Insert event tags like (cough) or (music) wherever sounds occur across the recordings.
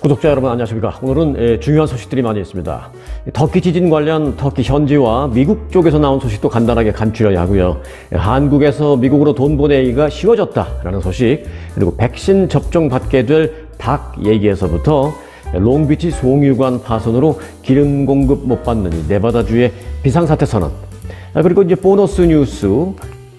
구독자 여러분 안녕하십니까 오늘은 예, 중요한 소식들이 많이 있습니다 터키 지진 관련 터키 현지와 미국 쪽에서 나온 소식도 간단하게 간추려야 하고요 예, 한국에서 미국으로 돈 보내기가 쉬워졌다라는 소식 그리고 백신 접종 받게 될 닭 얘기에서부터 롱비치 송유관 파손으로 기름 공급 못 받는 네바다주의 비상사태 선언 아, 그리고 이제 보너스 뉴스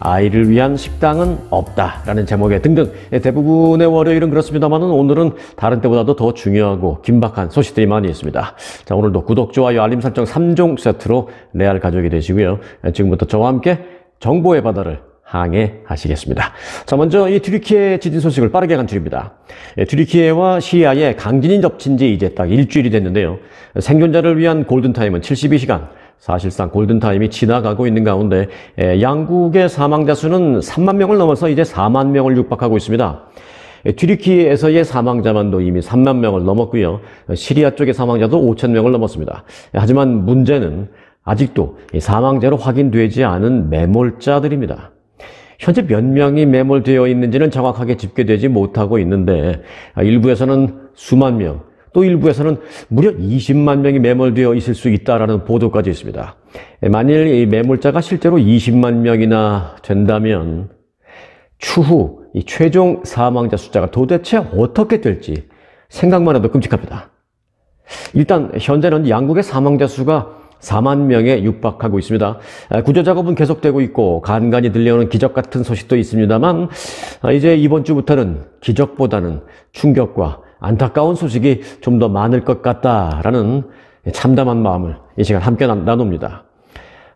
아이를 위한 식당은 없다라는 제목의 등등 예, 대부분의 월요일은 그렇습니다만 오늘은 다른 때보다도 더 중요하고 긴박한 소식들이 많이 있습니다. 자 오늘도 구독, 좋아요, 알림 설정 3종 세트로 레알 가족이 되시고요. 예, 지금부터 저와 함께 정보의 바다를 항해하시겠습니다. 자, 먼저 이트리키예 지진 소식을 빠르게 간추립니다. 트리르키예와 예, 시리아의 강진이 덮친 지 이제 딱 일주일이 됐는데요. 생존자를 위한 골든타임은 72시간, 사실상 골든타임이 지나가고 있는 가운데 양국의 사망자 수는 3만 명을 넘어서 이제 4만 명을 육박하고 있습니다. 튀르키에서의 사망자만도 이미 3만 명을 넘었고요. 시리아 쪽의 사망자도 5천 명을 넘었습니다. 하지만 문제는 아직도 사망자로 확인되지 않은 매몰자들입니다. 현재 몇 명이 매몰되어 있는지는 정확하게 집계되지 못하고 있는데 아, 일부에서는 수만 명, 또 일부에서는 무려 20만 명이 매몰되어 있을 수 있다라는 보도까지 있습니다. 만일 이 매몰자가 실제로 20만 명이나 된다면 추후 이 최종 사망자 숫자가 도대체 어떻게 될지 생각만 해도 끔찍합니다. 일단 현재는 양국의 사망자 수가 4만 명에 육박하고 있습니다. 아, 구조 작업은 계속되고 있고 간간이 들려오는 기적 같은 소식도 있습니다만 아, 이제 이번 주부터는 기적보다는 충격과 안타까운 소식이 좀 더 많을 것 같다라는 참담한 마음을 이 시간 함께 나눕니다.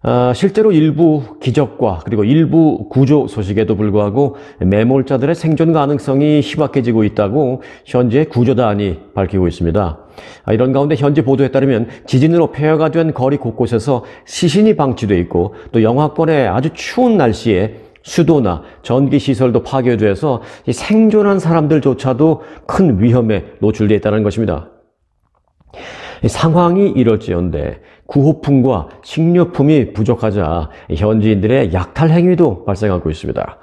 어, 실제로 일부 기적과 그리고 일부 구조 소식에도 불구하고 매몰자들의 생존 가능성이 희박해지고 있다고 현재 구조단이 밝히고 있습니다. 아, 이런 가운데 현재 보도에 따르면 지진으로 폐허가 된 거리 곳곳에서 시신이 방치돼 있고 또 영하권의 아주 추운 날씨에 수도나 전기시설도 파괴돼서 생존한 사람들조차도 큰 위험에 노출되어 있다는 것입니다. 상황이 이럴지언데 구호품과 식료품이 부족하자 현지인들의 약탈 행위도 발생하고 있습니다.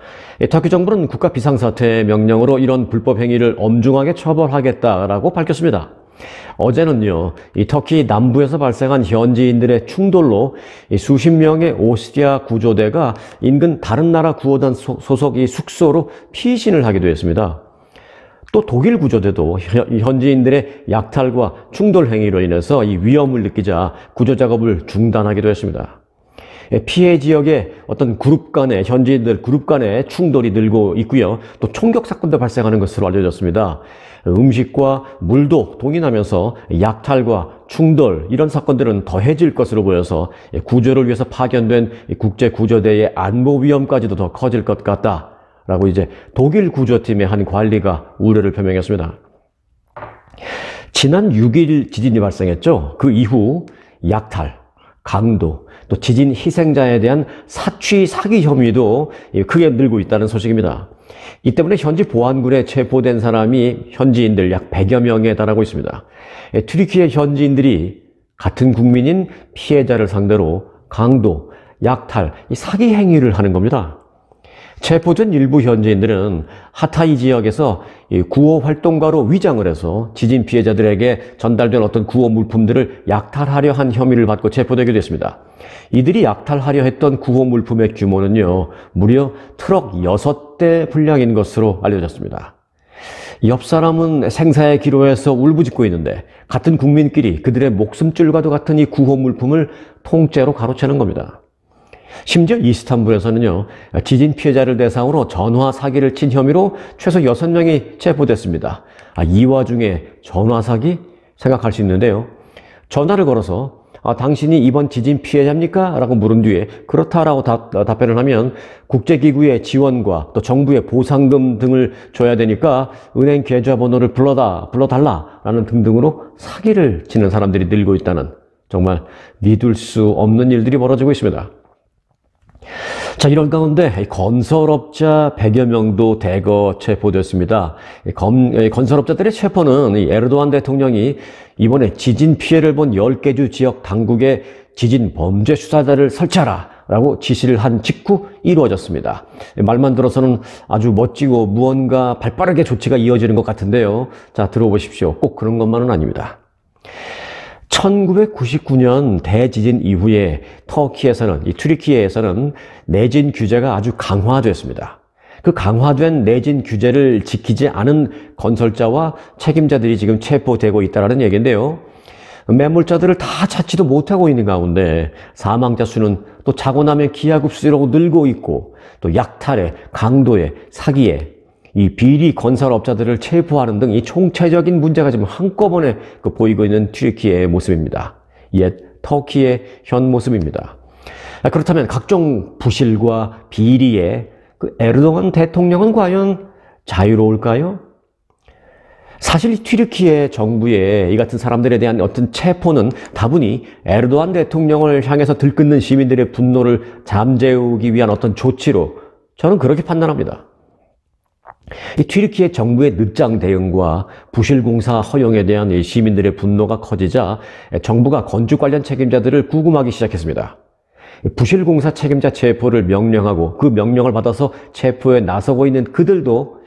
터키 정부는 국가 비상사태 명령으로 이런 불법 행위를 엄중하게 처벌하겠다라고 밝혔습니다. 어제는요, 이 터키 남부에서 발생한 현지인들의 충돌로 이 수십 명의 오스트리아 구조대가 인근 다른 나라 구호단 소속 이 숙소로 피신을 하기도 했습니다. 또 독일 구조대도 현지인들의 약탈과 충돌 행위로 인해서 이 위험을 느끼자 구조 작업을 중단하기도 했습니다. 예, 피해 지역에 어떤 그룹 간의 현지인들 그룹 간의 충돌이 늘고 있고요. 또 총격 사건도 발생하는 것으로 알려졌습니다. 음식과 물도 동인하면서 약탈과 충돌 이런 사건들은 더해질 것으로 보여서 예, 구조를 위해서 파견된 국제 구조대의 안보 위험까지도 더 커질 것 같다라고 이제 독일 구조팀의 한 관리가 우려를 표명했습니다. 지난 6일 지진이 발생했죠. 그 이후 약탈, 강도, 또 지진 희생자에 대한 사취 사기 혐의도 크게 늘고 있다는 소식입니다. 이 때문에 현지 보안군에 체포된 사람이 현지인들 약 100여 명에 달하고 있습니다. 예, 트리키의 현지인들이 같은 국민인 피해자를 상대로 강도, 약탈, 사기 행위를 하는 겁니다. 체포된 일부 현지인들은 하타이 지역에서 구호 활동가로 위장을 해서 지진 피해자들에게 전달된 어떤 구호 물품들을 약탈하려 한 혐의를 받고 체포되기도 했습니다. 이들이 약탈하려 했던 구호 물품의 규모는요, 무려 트럭 6대 분량인 것으로 알려졌습니다. 옆 사람은 생사의 기로에서 울부짖고 있는데 같은 국민끼리 그들의 목숨줄과도 같은 이 구호 물품을 통째로 가로채는 겁니다. 심지어 이스탄불에서는요, 지진 피해자를 대상으로 전화 사기를 친 혐의로 최소 6명이 체포됐습니다. 아, 이 와중에 전화 사기? 생각할 수 있는데요. 전화를 걸어서 아, 당신이 이번 지진 피해자입니까? 라고 물은 뒤에 그렇다라고 답, 답변을 하면 국제기구의 지원과 또 정부의 보상금 등을 줘야 되니까 은행 계좌번호를 불러다, 불러달라라는 등등으로 사기를 치는 사람들이 늘고 있다는 정말 믿을 수 없는 일들이 벌어지고 있습니다. 자, 이런 가운데 건설업자 100여 명도 대거 체포됐습니다. 검, 건설업자들의 체포는 에르도안 대통령이 이번에 지진 피해를 본 10개 주 지역 당국의 지진 범죄 수사자를 설치하라. 라고 지시를 한 직후 이루어졌습니다. 말만 들어서는 아주 멋지고 무언가 발빠르게 조치가 이어지는 것 같은데요. 자, 들어보십시오. 꼭 그런 것만은 아닙니다. 1999년 대지진 이후에 터키에서는, 이 트리키에서는 내진 규제가 아주 강화되었습니다그 강화된 내진 규제를 지키지 않은 건설자와 책임자들이 지금 체포되고 있다는 얘기인데요. 매물자들을 다 찾지도 못하고 있는 가운데 사망자 수는 또 자고 나면 기하급수로 늘고 있고 또 약탈에, 강도에, 사기에 이 비리 건설업자들을 체포하는 등 이 총체적인 문제가 지금 한꺼번에 그 보이고 있는 튀르키의 모습입니다. 옛 터키의 현 모습입니다. 아, 그렇다면 각종 부실과 비리에 그에르도안 대통령은 과연 자유로울까요? 사실 튀르키의정부에이 같은 사람들에 대한 어떤 체포는 다분히 에르도안 대통령을 향해서 들끓는 시민들의 분노를 잠재우기 위한 어떤 조치로 저는 그렇게 판단합니다. 이 튀르키예 정부의 늦장 대응과 부실 공사 허용에 대한 시민들의 분노가 커지자 정부가 건축 관련 책임자들을 구금하기 시작했습니다. 부실 공사 책임자 체포를 명령하고 그 명령을 받아서 체포에 나서고 있는 그들도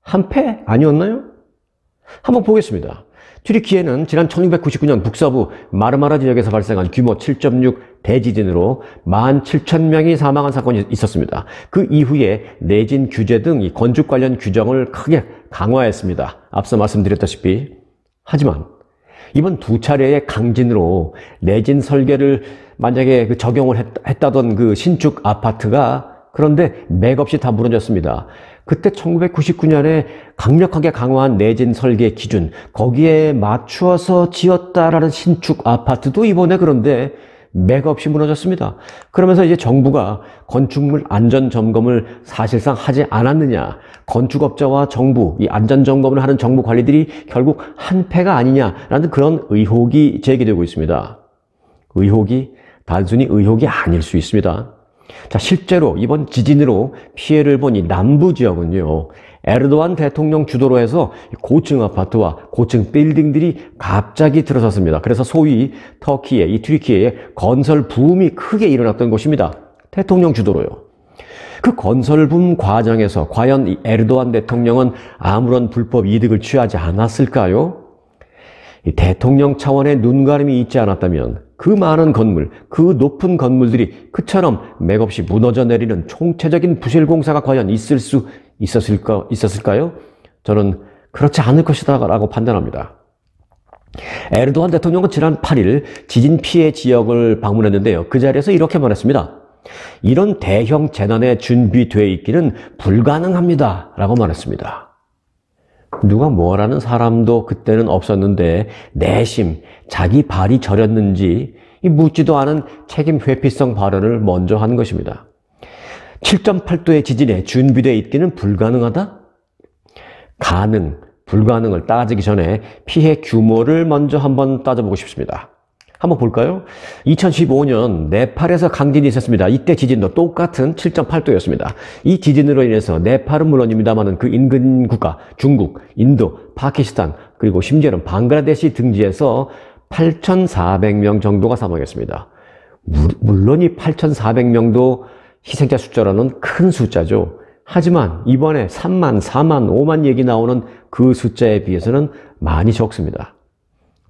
한패 아니었나요? 한번 보겠습니다. 튀르키예는 지난 1999년 북서부 마르마라 지역에서 발생한 규모 7.6 대지진으로 17,000명이 사망한 사건이 있었습니다. 그 이후에 내진 규제 등이 건축 관련 규정을 크게 강화했습니다. 앞서 말씀드렸다시피. 하지만 이번 두 차례의 강진으로 내진 설계를 만약에 그 적용을 했, 했다던 그 신축 아파트가 그런데 맥없이 다 무너졌습니다. 그때 1999년에 강력하게 강화한 내진 설계 기준 거기에 맞추어서 지었다라는 신축 아파트도 이번에 그런데 맥 없이 무너졌습니다. 그러면서 이제 정부가 건축물 안전 점검을 사실상 하지 않았느냐, 건축업자와 정부, 이 안전 점검을 하는 정부 관리들이 결국 한패가 아니냐라는 그런 의혹이 제기되고 있습니다. 의혹이 단순히 의혹이 아닐 수 있습니다. 자, 실제로 이번 지진으로 피해를 본 이 남부 지역은요, 에르도안 대통령 주도로 해서 고층 아파트와 고층 빌딩들이 갑자기 들어섰습니다. 그래서 소위 터키의, 이트리키에 건설 붐이 크게 일어났던 곳입니다. 대통령 주도로요. 그 건설 붐 과정에서 과연 이 에르도안 대통령은 아무런 불법 이득을 취하지 않았을까요? 대통령 차원의 눈가림이 있지 않았다면 그 많은 건물, 그 높은 건물들이 그처럼 맥없이 무너져 내리는 총체적인 부실 공사가 과연 있을 수 있었을까, 있었을까요? 저는 그렇지 않을 것이다 라고 판단합니다. 에르도안 대통령은 지난 8일 지진 피해 지역을 방문했는데요. 그 자리에서 이렇게 말했습니다. 이런 대형 재난에 준비돼 있기는 불가능합니다. 라고 말했습니다. 누가 뭐라는 사람도 그때는 없었는데 내심 자기 발이 저렸는지 묻지도 않은 책임 회피성 발언을 먼저 한 것입니다. 7.8도의 지진에 준비되어 있기는 불가능하다? 가능, 불가능을 따지기 전에 피해 규모를 먼저 한번 따져보고 싶습니다. 한번 볼까요? 2015년 네팔에서 강진이 있었습니다. 이때 지진도 똑같은 7.8도였습니다. 이 지진으로 인해서 네팔은 물론입니다만 그 인근 국가 중국, 인도, 파키스탄 그리고 심지어는 방글라데시 등지에서 8,400명 정도가 사망했습니다. 물론 이 8,400명도 희생자 숫자로는 큰 숫자죠. 하지만 이번에 3만, 4만, 5만 얘기 나오는 그 숫자에 비해서는 많이 적습니다.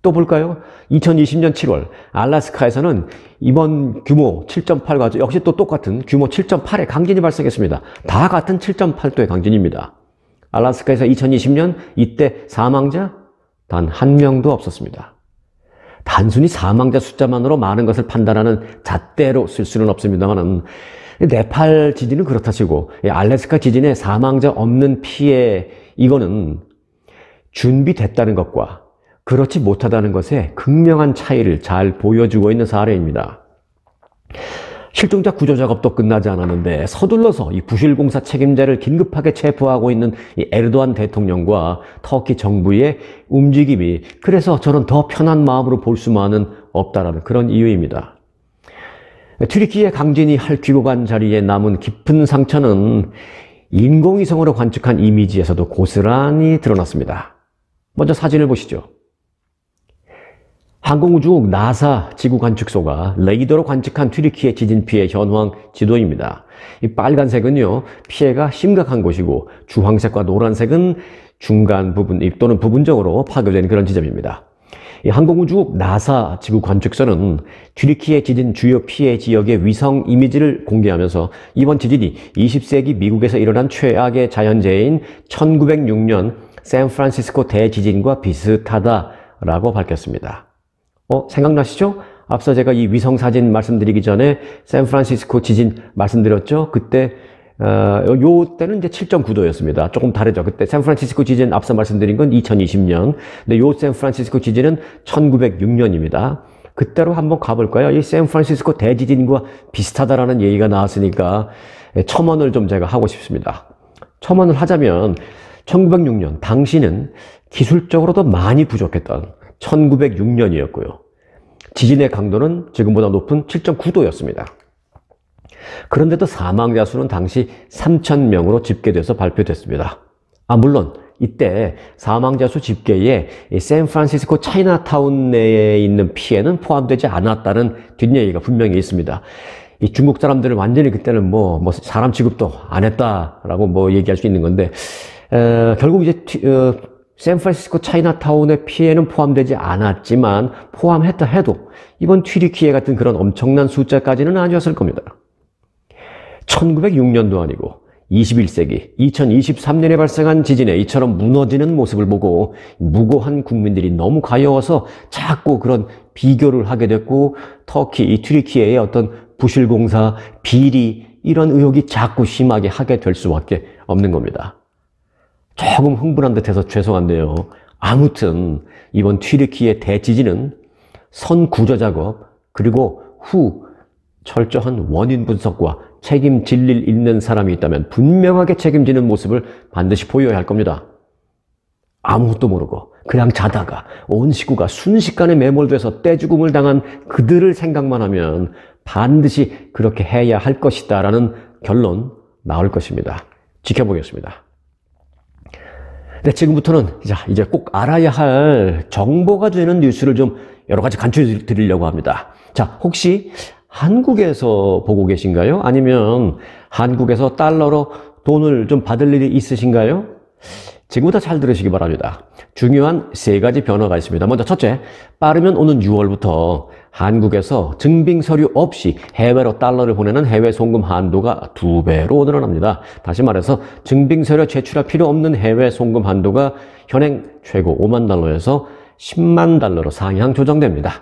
또 볼까요? 2020년 7월 알라스카에서는 이번 규모 7.8과 역시 또 똑같은 규모 7.8의 강진이 발생했습니다. 다 같은 7.8도의 강진입니다. 알라스카에서 2020년 이때 사망자 단 한 명도 없었습니다. 단순히 사망자 숫자만으로 많은 것을 판단하는 잣대로 쓸 수는 없습니다만 네팔 지진은 그렇다치고 예, 알래스카 지진의 사망자 없는 피해 이거는 준비됐다는 것과 그렇지 못하다는 것에 극명한 차이를 잘 보여주고 있는 사례입니다. 실종자 구조 작업도 끝나지 않았는데 서둘러서 이 부실 공사 책임자를 긴급하게 체포하고 있는 이 에르도안 대통령과 터키 정부의 움직임이 그래서 저는 더 편한 마음으로 볼 수만은 없다라는 그런 이유입니다. 트리키의 강진이 할퀴고간 자리에 남은 깊은 상처는 인공위성으로 관측한 이미지에서도 고스란히 드러났습니다. 먼저 사진을 보시죠. 항공우주국 나사 지구 관측소가 레이더로 관측한 튀르키의 지진 피해 현황 지도입니다. 이 빨간색은요, 피해가 심각한 곳이고 주황색과 노란색은 중간 부분 또는 부분적으로 파괴된 그런 지점입니다. 이 항공우주국 나사 지구 관측소는 튀르키의 지진 주요 피해 지역의 위성 이미지를 공개하면서 이번 지진이 20세기 미국에서 일어난 최악의 자연재해인 1906년 샌프란시스코 대지진과 비슷하다라고 밝혔습니다. 어, 생각나시죠? 앞서 제가 이 위성 사진 말씀드리기 전에 샌프란시스코 지진 말씀드렸죠? 그때 어, 요 때는 이제 7.9도였습니다. 조금 다르죠. 그때 샌프란시스코 지진 앞서 말씀드린 건 2020년. 근데 요 샌프란시스코 지진은 1906년입니다. 그때로 한번 가볼까요? 이 샌프란시스코 대지진과 비슷하다라는 얘기가 나왔으니까 예, 첨언을 좀 제가 하고 싶습니다. 첨언을 하자면 1906년 당시는 기술적으로도 많이 부족했던 1906년이었고요. 지진의 강도는 지금보다 높은 7.9도였습니다. 그런데도 사망자 수는 당시 3,000명으로 집계돼서 발표됐습니다. 아, 물론, 이때 사망자 수 집계에 샌프란시스코 차이나타운 내에 있는 피해는 포함되지 않았다는 뒷얘기가 분명히 있습니다. 이 중국 사람들은 완전히 그때는 뭐, 뭐 사람 취급도 안 했다라고 뭐 얘기할 수 있는 건데, 에, 결국 이제 어, 샌프란시스코 차이나타운의 피해는 포함되지 않았지만 포함했다 해도 이번 튀리키에 같은 그런 엄청난 숫자까지는 아니었을 겁니다. 1906년도 아니고 21세기 2023년에 발생한 지진에 이처럼 무너지는 모습을 보고 무고한 국민들이 너무 가여워서 자꾸 그런 비교를 하게 됐고 터키, 이 튀리키의 어떤 부실공사, 비리 이런 의혹이 자꾸 심하게 하게 될 수밖에 없는 겁니다. 조금 흥분한 듯해서 죄송한데요. 아무튼 이번 튀르키의 대지진은 선 구조 작업 그리고 후 철저한 원인 분석과 책임질 일 있는 사람이 있다면 분명하게 책임지는 모습을 반드시 보여야 할 겁니다. 아무것도 모르고 그냥 자다가 온 식구가 순식간에 매몰돼서 떼죽음을 당한 그들을 생각만 하면 반드시 그렇게 해야 할 것이다 라는 결론 나올 것입니다. 지켜보겠습니다. 네, 지금부터는 이제 꼭 알아야 할 정보가 되는 뉴스를 좀 여러 가지 간추려 드리려고 합니다. 자, 혹시 한국에서 보고 계신가요? 아니면 한국에서 달러로 돈을 좀 받을 일이 있으신가요? 지금부터 잘 들으시기 바랍니다. 중요한 세 가지 변화가 있습니다. 먼저 첫째, 빠르면 오는 6월부터 한국에서 증빙 서류 없이 해외로 달러를 보내는 해외 송금 한도가 두배로 늘어납니다. 다시 말해서 증빙 서류 제출할 필요 없는 해외 송금 한도가 현행 최고 5만 달러에서 10만 달러로 상향 조정됩니다.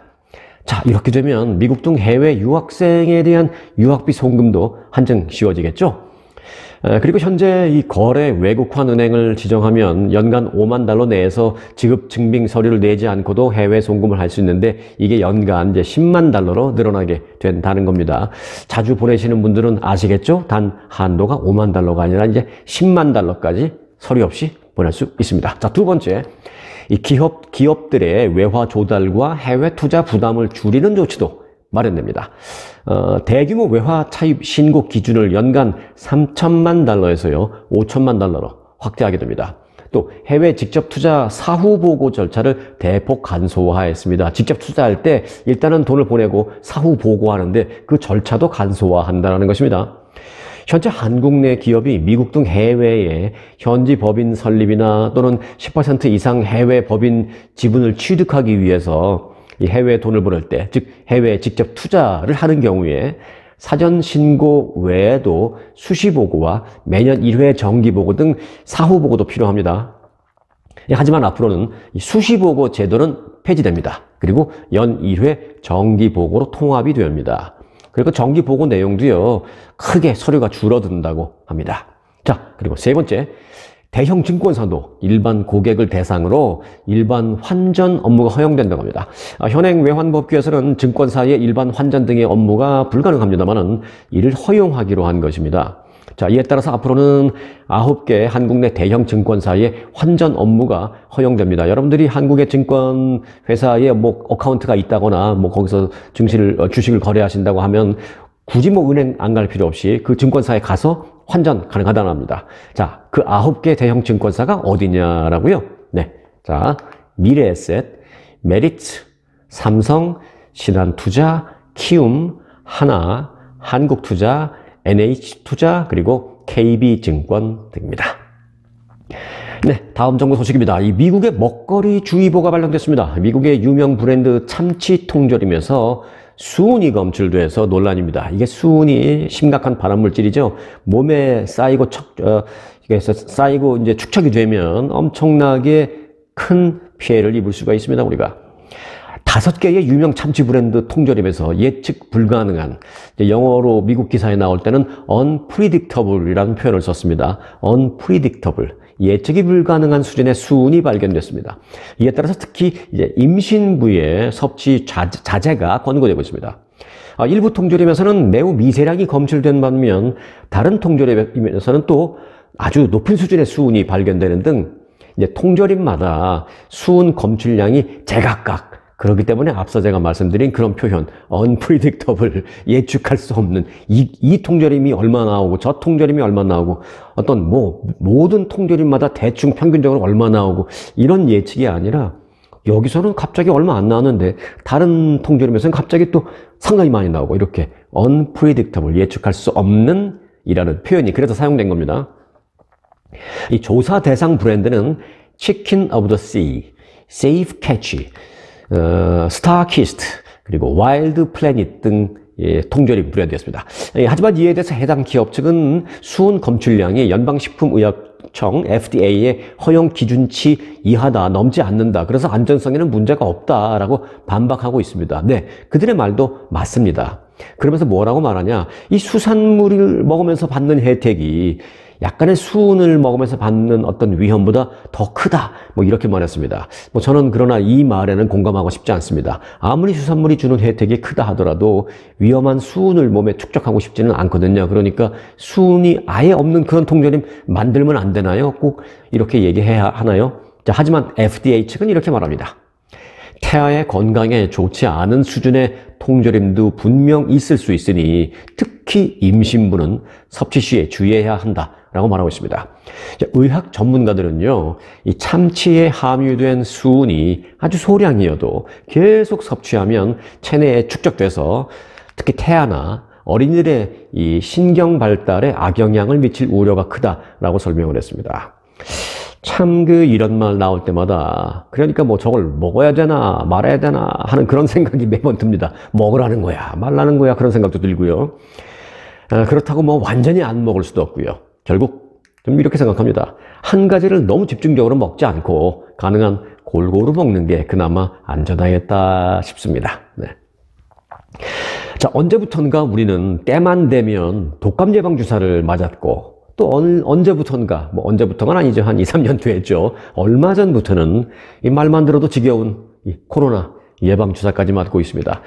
자, 이렇게 되면 미국 등 해외 유학생에 대한 유학비 송금도 한층 쉬워지겠죠? 그리고 현재 이 거래 외국환 은행을 지정하면 연간 5만 달러 내에서 지급 증빙 서류를 내지 않고도 해외 송금을 할 수 있는데 이게 연간 이제 10만 달러로 늘어나게 된다는 겁니다. 자주 보내시는 분들은 아시겠죠? 단 한도가 5만 달러가 아니라 이제 10만 달러까지 서류 없이 보낼 수 있습니다. 자, 두 번째. 이 기업, 기업들의 외화 조달과 해외 투자 부담을 줄이는 조치도 마련됩니다. 어, 대규모 외화 차입 신고 기준을 연간 3천만 달러에서요 5천만 달러로 확대하게 됩니다. 또 해외 직접 투자 사후 보고 절차를 대폭 간소화했습니다. 직접 투자할 때 일단은 돈을 보내고 사후 보고하는데 그 절차도 간소화한다는 것입니다. 현재 한국 내 기업이 미국 등 해외에 현지 법인 설립이나 또는 10% 이상 해외 법인 지분을 취득하기 위해서 이 해외에 돈을 보낼 때, 즉 해외에 직접 투자를 하는 경우에 사전 신고 외에도 수시 보고와 매년 1회 정기 보고 등 사후 보고도 필요합니다. 예, 하지만 앞으로는 수시 보고 제도는 폐지됩니다. 그리고 연 1회 정기 보고로 통합이 됩니다. 그리고 정기 보고 내용도요 크게 서류가 줄어든다고 합니다. 자 그리고 세 번째 대형 증권사도 일반 고객을 대상으로 일반 환전 업무가 허용된다고 합니다. 아, 현행 외환법규에서는 증권사의 일반 환전 등의 업무가 불가능합니다만 이를 허용하기로 한 것입니다. 자, 이에 따라서 앞으로는 9개 한국 내 대형 증권사의 환전 업무가 허용됩니다. 여러분들이 한국의 증권 회사에 뭐 어카운트가 있다거나 뭐 거기서 증시를 어, 주식을 거래하신다고 하면 굳이 뭐 은행 안 갈 필요 없이 그 증권사에 가서 환전 가능하다는 합니다. 자, 그 아홉 개 대형 증권사가 어디냐라고요? 네. 자, 미래에셋, 메리츠, 삼성, 신한투자, 키움, 하나, 한국투자, NH투자, 그리고 KB증권 등입니다. 네, 다음 정부 소식입니다. 이 미국의 먹거리 주의보가 발령됐습니다. 미국의 유명 브랜드 참치 통조림에서 수은이 검출돼서 논란입니다. 이게 수은이 심각한 발암물질이죠. 몸에 쌓이고 척, 어, 그래서 쌓이고 이제 축척이 되면 엄청나게 큰 피해를 입을 수가 있습니다. 우리가 다섯 개의 유명 참치 브랜드 통조림에서 예측 불가능한 영어로 미국 기사에 나올 때는 unpredictable이라는 표현을 썼습니다. unpredictable 예측이 불가능한 수준의 수은이 발견됐습니다. 이에 따라서 특히 이제 임신부의 섭취 자제가 권고되고 있습니다. 아, 일부 통조림에서는 매우 미세량이 검출된 반면 다른 통조림에서는 또 아주 높은 수준의 수은이 발견되는 등 이제 통조림마다 수은 검출량이 제각각 그렇기 때문에 앞서 제가 말씀드린 그런 표현, unpredictable, (laughs) 예측할 수 없는, 이, 이 통조림이 얼마 나오고, 저 통조림이 얼마 나오고, 어떤 뭐, 모든 통조림마다 대충 평균적으로 얼마 나오고, 이런 예측이 아니라, 여기서는 갑자기 얼마 안 나왔는데, 다른 통조림에서는 갑자기 또 상당히 많이 나오고, 이렇게, unpredictable, 예측할 수 없는, 이라는 표현이 그래서 사용된 겁니다. 이 조사 대상 브랜드는 치킨 오브 더 씨, 세이프 캐치, 어, 스타키스트 그리고 와일드 플래닛 등 예, 통절이 무려되었습니다. 예, 하지만 이에 대해서 해당 기업 측은 수은 검출량이 연방식품의약청 FDA의 허용 기준치 이하다, 넘지 않는다. 그래서 안전성에는 문제가 없다라고 반박하고 있습니다. 네, 그들의 말도 맞습니다. 그러면서 뭐라고 말하냐? 이 수산물을 먹으면서 받는 혜택이 약간의 수은을 먹으면서 받는 어떤 위험보다 더 크다. 뭐 이렇게 말했습니다. 뭐 저는 그러나 이 말에는 공감하고 싶지 않습니다. 아무리 수산물이 주는 혜택이 크다 하더라도 위험한 수은을 몸에 축적하고 싶지는 않거든요. 그러니까 수은이 아예 없는 그런 통조림 만들면 안 되나요? 꼭 이렇게 얘기해야 하나요? 자, 하지만 FDA 측은 이렇게 말합니다. 태아의 건강에 좋지 않은 수준의 통조림도 분명 있을 수 있으니 특히 임신부는 섭취 시에 주의해야 한다. 라고 말하고 있습니다. 의학 전문가들은요, 이 참치에 함유된 수은이 아주 소량이어도 계속 섭취하면 체내에 축적돼서 특히 태아나 어린이들의 이 신경 발달에 악영향을 미칠 우려가 크다라고 설명을 했습니다. 참 그 이런 말 나올 때마다 그러니까 뭐 저걸 먹어야 되나 말아야 되나 하는 그런 (laughs) 생각이 매번 듭니다. 먹으라는 거야 말라는 거야 그런 생각도 들고요. 아, 그렇다고 뭐 완전히 안 먹을 수도 없고요. 결국 좀 이렇게 생각합니다. 한 가지를 너무 집중적으로 먹지 않고 가능한 골고루 먹는 게 그나마 안전하겠다 싶습니다. 네. 자, 언제부턴가 우리는 때만 되면 독감 예방 주사를 맞았고 또 언, 언제부턴가, 뭐언제부턴가 아니죠. 한 2, 3년 됐죠. 얼마 전부터는 이 말만 들어도 지겨운 이 코로나 예방주사까지 맞고 있습니다.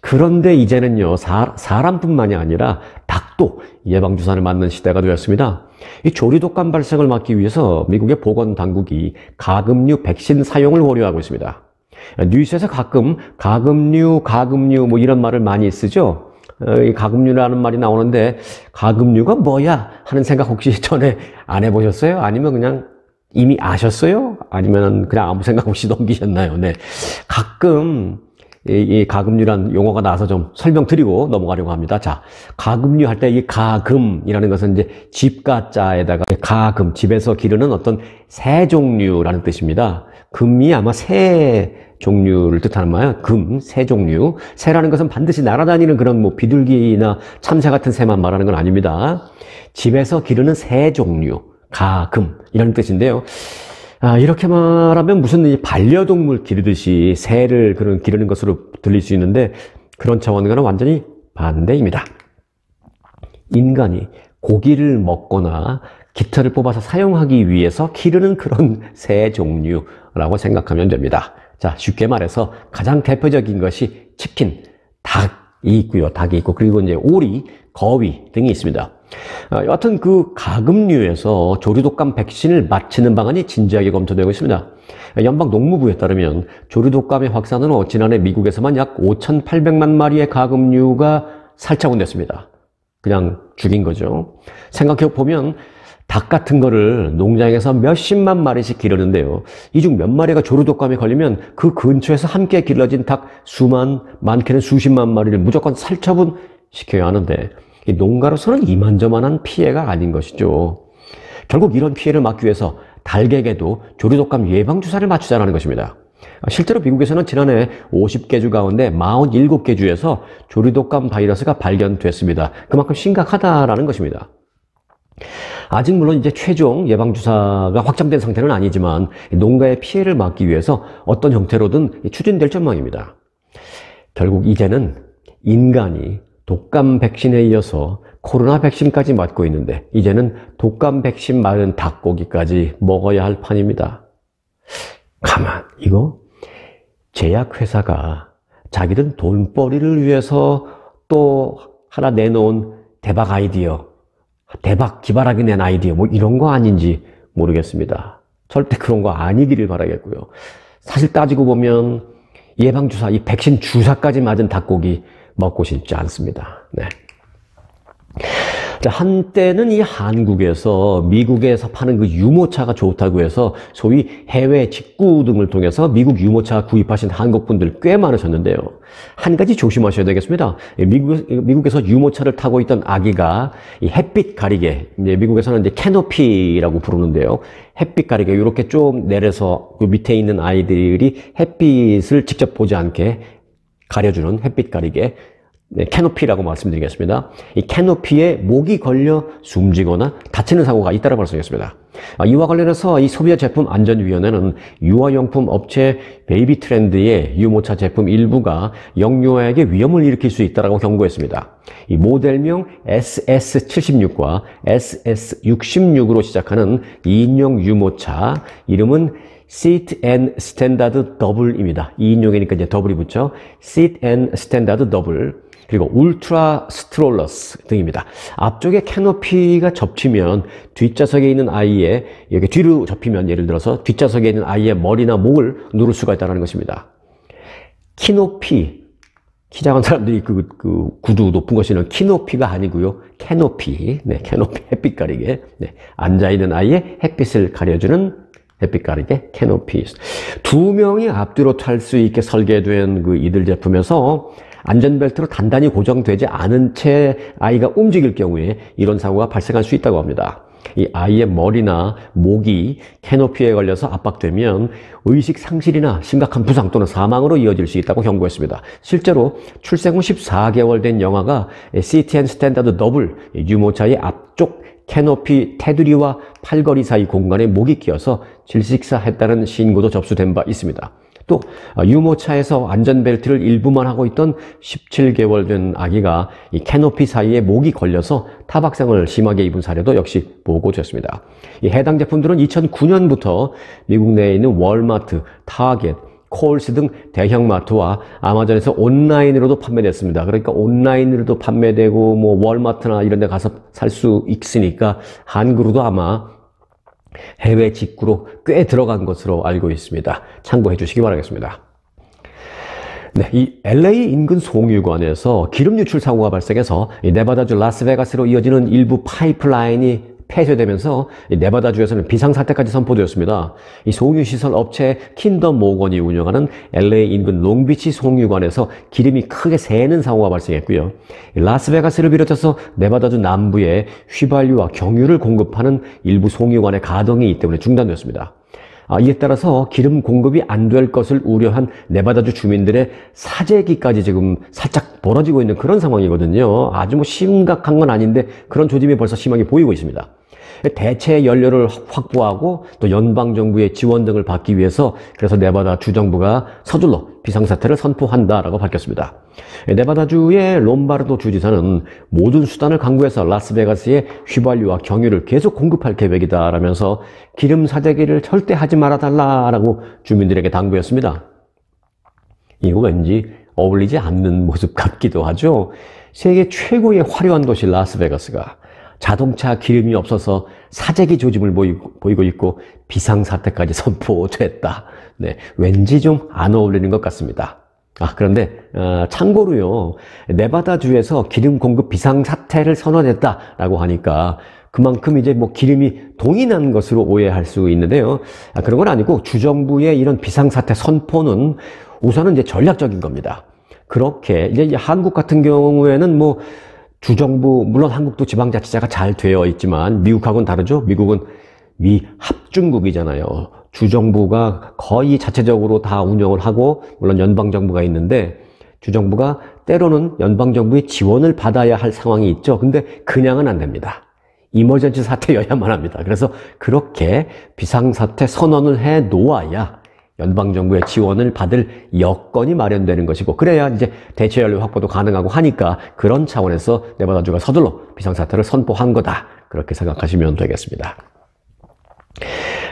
그런데 이제는요, 사, 람뿐만이 아니라 닭도 예방주사를 맞는 시대가 되었습니다. 이 조류독감 발생을 막기 위해서 미국의 보건당국이 가금류 백신 사용을 고려하고 있습니다. 뉴스에서 가끔 가금류, 가금류 뭐 이런 말을 많이 쓰죠. 어, 가금류라는 말이 나오는데 가금류가 뭐야 하는 생각 혹시 전에 안 해보셨어요? 아니면 그냥 이미 아셨어요? 아니면 그냥 아무 생각 없이 (laughs) 넘기셨나요? 네. 가끔 이, 이 가금류란 용어가 나와서 좀 설명드리고 넘어가려고 합니다. 자, 가금류 할 때 이 가금이라는 것은 이제 집가자에다가 가금, 집에서 기르는 어떤 새 종류라는 뜻입니다. 금이 아마 새 종류를 뜻하는 말, 금, 새 종류. 새라는 것은 반드시 날아다니는 그런 뭐 비둘기나 참새 같은 새만 말하는 건 아닙니다. 집에서 기르는 새 종류, 가금, 이런 뜻인데요. 아, 이렇게 말하면 무슨 반려동물 기르듯이 새를 그런 기르는 것으로 들릴 수 있는데 그런 차원과는 완전히 반대입니다. 인간이 고기를 먹거나 깃털을 뽑아서 사용하기 위해서 기르는 그런 (laughs) 새 종류라고 생각하면 됩니다. 자, 쉽게 말해서 가장 대표적인 것이 치킨, 닭이 있고요. 닭이 있고 그리고 이제 오리, 거위 등이 있습니다. 아, 여하튼 그 가금류에서 조류독감 백신을 맞히는 방안이 진지하게 검토되고 있습니다. 연방 농무부에 따르면 조류독감의 확산은 지난해 미국에서만 약 5,800만 마리의 가금류가 살처분됐습니다. 그냥 죽인 거죠. 생각해보면 닭 같은 거를 농장에서 몇십만 마리씩 기르는데요. 이 중 몇 마리가 조류독감에 걸리면 그 근처에서 함께 길러진 닭 수만, 많게는 수십만 마리를 무조건 살처분 시켜야 하는데 농가로서는 이만저만한 피해가 아닌 것이죠. 결국 이런 피해를 막기 위해서 달 닭에게도 조류독감 예방주사를 맞추자는 것입니다. 실제로 미국에서는 지난해 50개 주 가운데 47개 주에서 조류독감 바이러스가 발견됐습니다. 그만큼 심각하다라는 것입니다. 아직 물론 이제 최종 예방주사가 확정된 상태는 아니지만 농가의 피해를 막기 위해서 어떤 형태로든 추진될 전망입니다. 결국 이제는 인간이 독감 백신에 이어서 코로나 백신까지 맞고 있는데 이제는 독감 백신 마른 닭고기까지 먹어야 할 판입니다. 가만, 이거 제약회사가 자기들 돈벌이를 위해서 또 하나 내놓은 대박 아이디어, 대박 기발하게 낸 아이디어 뭐 이런 거 아닌지 모르겠습니다. 절대 그런 거 아니기를 바라겠고요. 사실 따지고 보면 예방주사, 이 백신 주사까지 맞은 닭고기 먹고 싶지 않습니다. 네. 한때는 이 한국에서 미국에서 파는 그 유모차가 좋다고 해서 소위 해외 직구 등을 통해서 미국 유모차 구입하신 한국분들 꽤 많으셨는데요. 한 가지 조심하셔야 되겠습니다. 미국, 미국에서 유모차를 타고 있던 아기가 이 햇빛 가리개, 미국에서는 이제 캐노피라고 부르는데요. 햇빛 가리개 이렇게 좀 내려서 그 밑에 있는 아이들이 햇빛을 직접 보지 않게 가려주는 햇빛 가리개 네, 캐노피라고 말씀드리겠습니다. 이 캐노피에 목이 걸려 숨지거나 다치는 사고가 잇따라 발생했습니다. 아, 이와 관련해서 이 소비자 제품 안전위원회는 유아용품 업체 베이비 트렌드의 유모차 제품 일부가 영유아에게 위험을 일으킬 수 있다고 경고했습니다. 이 모델명 SS76과 SS66으로 시작하는 2인용 유모차 이름은 sit and standard double입니다. 2인용이니까 이제 double이 붙죠. sit and standard double. 그리고 ultra s t r 라 l l 롤러 s 등입니다. 앞쪽에 캐노피가 접히면 뒷좌석에 있는 아이의 이렇게 뒤로 접히면 예를 들어서 뒷좌석에 있는 아이의 머리나 목을 누를 수가 있다는 것입니다. 키노피 키 작은 사람들이 그, 그 구두 높은 것이는 키노피가 아니고요 캐노피 네 캐노피 햇빛 가리게네 앉아 있는 아이의 햇빛을 가려주는 햇빛 가리게 캐노피스 두 명이 앞뒤로 탈 수 있게 설계된 그 이들 제품에서 안전벨트로 단단히 고정되지 않은 채 아이가 움직일 경우에 이런 사고가 발생할 수 있다고 합니다. 이 아이의 머리나 목이 캐노피에 걸려서 압박되면 의식 상실이나 심각한 부상 또는 사망으로 이어질 수 있다고 경고했습니다. 실제로 출생 후 14개월 된영화가 CTN 스탠다드 더블 유모차의 앞쪽 캐노피 테두리와 팔걸이 사이 공간에 목이 끼어서 질식사했다는 신고도 접수된 바 있습니다. 또 어, 유모차에서 안전벨트를 일부만 하고 있던 17개월 된 아기가 이 캐노피 사이에 목이 걸려서 타박상을 심하게 입은 사례도 역시 보고되습니다 해당 제품들은 2009년부터 미국 내에 있는 월마트, 타겟, 콜스 등 대형마트와 아마존에서 온라인으로도 판매됐습니다. 그러니까 온라인으로도 판매되고 뭐 월마트나 이런 데 가서 살 수 있으니까 한국으로도 아마 해외 직구로 꽤 들어간 것으로 알고 있습니다. 참고해 주시기 바라겠습니다. 네, 이 LA 인근 송유관에서 기름 유출 사고가 발생해서 네바다주 라스베가스로 이어지는 일부 파이프라인이 폐쇄되면서 네바다주에서는 비상사태까지 선포되었습니다. 이 송유시설 업체 킨덤 모건이 운영하는 LA 인근 롱비치 송유관에서 기름이 크게 새는 사고가 발생했고요. 라스베가스를 비롯해서 네바다주 남부에 휘발유와 경유를 공급하는 일부 송유관의 가동이 있기 때문에 중단되었습니다. 아, 이에 따라서 기름 공급이 안 될 것을 우려한 네바다주 주민들의 사재기까지 지금 살짝 벌어지고 있는 그런 상황이거든요. 아주 뭐 심각한 건 아닌데 그런 조짐이 벌써 심하게 보이고 있습니다. 대체 연료를 확보하고 또 연방 정부의 지원 등을 받기 위해서 그래서 네바다 주정부가 서둘러 비상사태를 선포한다라고 밝혔습니다. 네바다주의 롬바르도 주지사는 모든 수단을 강구해서 라스베가스에 휘발유와 경유를 계속 공급할 계획이다라면서 기름 사재기를 절대 하지 말아달라라고 주민들에게 당부했습니다. 이거 왠지 어울리지 않는 모습 같기도 하죠. 세계 최고의 화려한 도시 라스베가스가 자동차 기름이 없어서 사재기 조짐을 보이고 있고 비상사태까지 (laughs) 선포됐다. 네, 왠지 좀 안 어울리는 것 같습니다. 아, 그런데 어, 참고로요. 네바다주에서 기름 공급 비상사태를 선언했다라고 하니까 그만큼 이제 뭐 기름이 동인한 것으로 오해할 수 있는데요. 아, 그런 건 아니고 주정부의 이런 비상사태 선포는 우선은 이제 전략적인 겁니다. 그렇게 이제 한국 같은 경우에는 뭐 주정부, 물론 한국도 지방자치제가 잘 되어 있지만 미국하고는 다르죠. 미국은 미합중국이잖아요. 주정부가 거의 자체적으로 다 운영을 하고 물론 연방정부가 있는데 주정부가 때로는 연방정부의 지원을 받아야 할 상황이 있죠. 근데 그냥은 안 됩니다. 이머전치 사태여야만 합니다. 그래서 그렇게 비상사태 선언을 해 놓아야 연방정부의 지원을 받을 여건이 마련되는 것이고 그래야 이제 대체연료 확보도 가능하고 하니까 그런 차원에서 네바다주가 서둘러 비상사태를 선포한 거다. 그렇게 생각하시면 되겠습니다.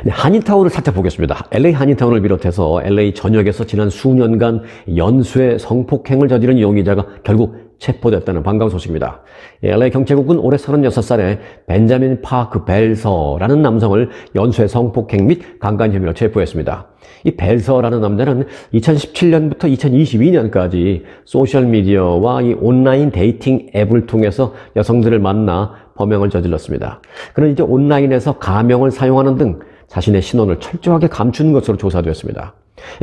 네, 한인타운을 살펴 보겠습니다. LA 한인타운을 비롯해서 LA 전역에서 지난 수년간 연쇄 성폭행을 저지른 용의자가 결국 체포됐다는 반가운 소식입니다. LA 예, 경찰국은 올해 36살에 벤자민 파크 벨서라는 남성을 연쇄 성폭행 및 강간 혐의로 체포했습니다. 이 벨서라는 남자는 2017년부터 2022년까지 소셜미디어와 이 온라인 데이팅 앱을 통해서 여성들을 만나 범행을 저질렀습니다. 그는 이제 온라인에서 가명을 사용하는 등 자신의 신원을 철저하게 감추는 것으로 조사되었습니다.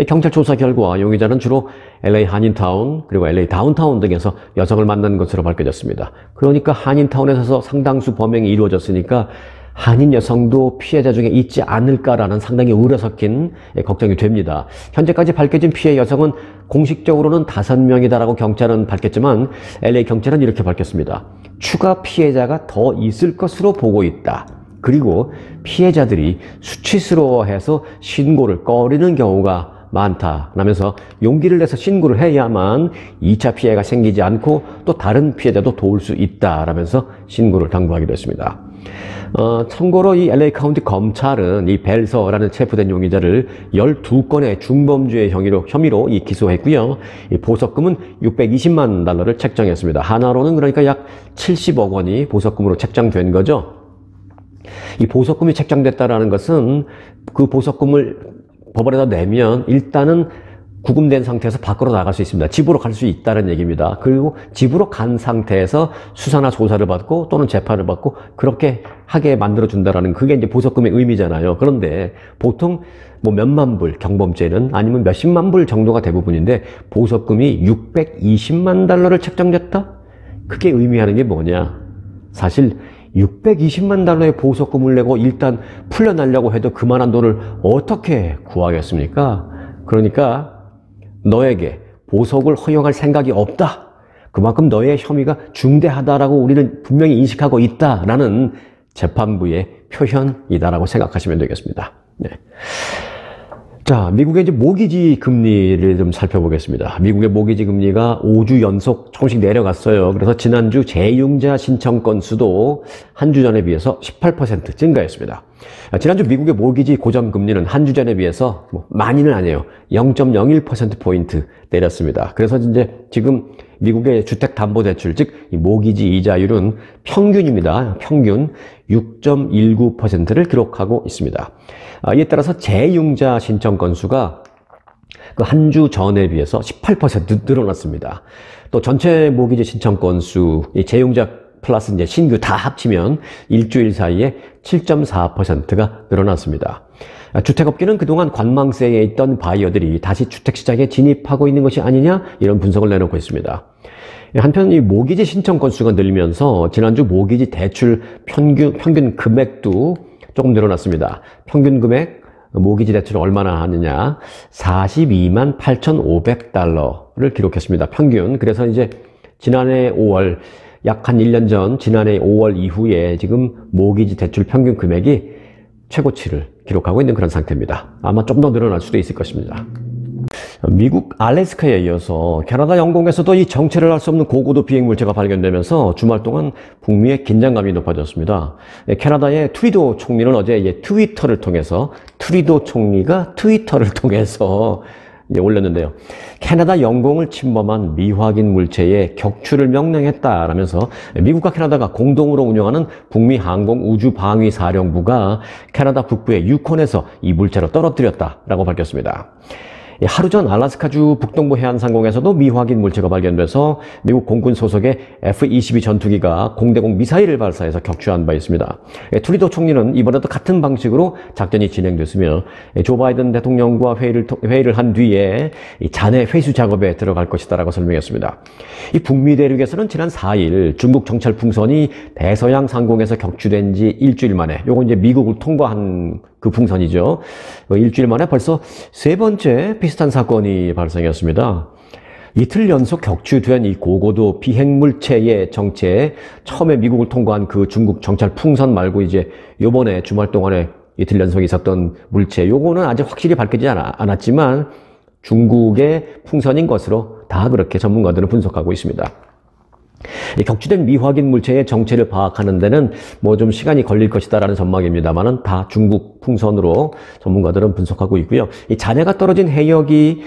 경찰 조사 결과 용의자는 주로 LA 한인타운 그리고 LA 다운타운 등에서 여성을 만난 것으로 밝혀졌습니다. 그러니까 한인타운에서 상당수 범행이 이루어졌으니까 한인 여성도 피해자 중에 있지 않을까라는 상당히 우려 섞인 예, 걱정이 됩니다. 현재까지 밝혀진 피해 여성은 공식적으로는 다섯 명이다라고 경찰은 밝혔지만 LA 경찰은 이렇게 밝혔습니다. 추가 피해자가 더 있을 것으로 보고 있다. 그리고 피해자들이 수치스러워해서 신고를 꺼리는 경우가 많다. 라면서 용기를 내서 신고를 해야만 2차 피해가 생기지 않고 또 다른 피해자도 도울 수 있다. 라면서 신고를 당부하기도 했습니다. 어, 참고로 이 LA 카운티 검찰은 이 벨서라는 체포된 용의자를 12건의 중범죄 혐의로, 혐의로 이 기소했고요. 이 보석금은 620만 달러를 책정했습니다. 하나로는 그러니까 약 70억 원이 보석금으로 책정된 거죠. 이 보석금이 책정됐다라는 것은 그 보석금을 법원에다 내면 일단은 구금된 상태에서 밖으로 나갈 수 있습니다. 집으로 갈 수 있다는 얘기입니다. 그리고 집으로 간 상태에서 수사나 조사를 받고 또는 재판을 받고 그렇게 하게 만들어준다라는 그게 이제 보석금의 의미잖아요. 그런데 보통 뭐 몇만 불 경범죄는 아니면 몇십만 불 정도가 대부분인데 보석금이 620만 달러를 책정됐다? 그게 의미하는 게 뭐냐? 사실 620만 달러의 보석금을 내고 일단 풀려나려고 해도 그만한 돈을 어떻게 구하겠습니까? 그러니까 너에게 보석을 허용할 생각이 없다. 그만큼 너의 혐의가 중대하다라고 우리는 분명히 인식하고 있다라는 재판부의 표현이다라고 생각하시면 되겠습니다. 네. 자, 미국의 이제 모기지 금리를 좀 살펴보겠습니다. 미국의 모기지 금리가 5주 연속 조금씩 내려갔어요. 그래서 지난주 재융자 신청 건수도 한 주 전에 비해서 18% 증가했습니다. 지난주 미국의 모기지 고점 금리는 한 주 전에 비해서 뭐 많이는 아니에요. 0.01%포인트 내렸습니다. 그래서 이제 지금 미국의 주택담보대출, 즉, 모기지 이자율은 평균입니다. 평균 6.19%를 기록하고 있습니다. 아, 이에 따라서 재융자 신청 건수가 그 한 주 전에 비해서 18% 늘어났습니다. 또 전체 모기지 신청 건수, 이 재융자 플러스 이제 신규 다 합치면 일주일 사이에 7.4%가 늘어났습니다. 아, 주택업계는 그동안 관망세에 있던 바이어들이 다시 주택시장에 진입하고 있는 것이 아니냐 이런 분석을 내놓고 있습니다. 한편 이 모기지 신청 건수가 늘면서 지난주 모기지 대출 평균, 평균 금액도 조금 늘어났습니다. 평균 금액 모기지 대출은 얼마나 하느냐 42만 8,500달러를 기록했습니다. 평균 그래서 이제 지난해 5월 약 한 1년 전 지난해 5월 이후에 지금 모기지 대출 평균 금액이 최고치를 기록하고 있는 그런 상태입니다. 아마 좀 더 늘어날 수도 있을 것입니다. 미국 알래스카에 이어서 캐나다 영공에서도 이 정체를 알 수 없는 고고도 비행 물체가 발견되면서 주말 동안 북미의 긴장감이 높아졌습니다. 캐나다의 트리도 총리는 어제 트위터를 통해서 트리도 총리가 트위터를 (laughs) 통해서 올렸는데요. 캐나다 영공을 침범한 미확인 물체의 격추를 명령했다라면서 미국과 캐나다가 공동으로 운영하는 북미 항공 우주 방위 사령부가 캐나다 북부의 유콘에서 이 물체를 떨어뜨렸다라고 밝혔습니다. 예, 하루 전 알라스카주 북동부 해안 상공에서도 미확인 물체가 발견돼서 미국 공군 소속의 F-22 전투기가 공대공 미사일을 발사해서 격추한 바 있습니다. 트리도 예, 총리는 이번에도 같은 방식으로 작전이 진행됐으며 예, 조 바이든 대통령과 회의를, 회의를 한 뒤에 잔해 회수 작업에 들어갈 것이다라고 설명했습니다. 이 북미 대륙에서는 지난 4일 중국 정찰 풍선이 대서양 상공에서 격추된 지 일주일 만에 요건 이제 미국을 통과한 그 풍선이죠. 뭐 일주일 만에 벌써 세 번째 비슷한 사건이 발생했습니다. 이틀 연속 격추된 이 고고도 비행물체의 정체, 처음에 미국을 통과한 그 중국 정찰 풍선 말고 이제 요번에 주말 동안에 이틀 연속 있었던 물체, 요거는 아직 확실히 밝혀지지 않았지만 중국의 풍선인 것으로 다 그렇게 전문가들은 분석하고 있습니다. 격추된 미확인 물체의 정체를 파악하는 데는 뭐 좀 시간이 걸릴 것이다라는 전망입니다만은 다 중국 풍선으로 전문가들은 분석하고 있고요. 이 잔해가 떨어진 해역이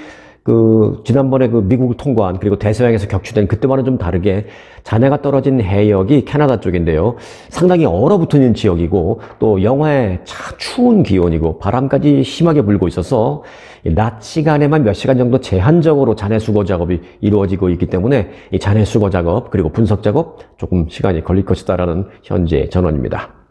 그 지난번에 그 미국을 통과한 그리고 대서양에서 격추된 그때와는 좀 다르게 잔해가 떨어진 해역이 캐나다 쪽인데요. 상당히 얼어붙은 지역이고 또 영하에 차 추운 기온이고 바람까지 심하게 불고 있어서 낮 시간에만 몇 시간 정도 제한적으로 잔해 수거 작업이 이루어지고 있기 때문에 이 잔해 수거 작업 그리고 분석 작업 조금 시간이 걸릴 것이다라는 현재 전언입니다.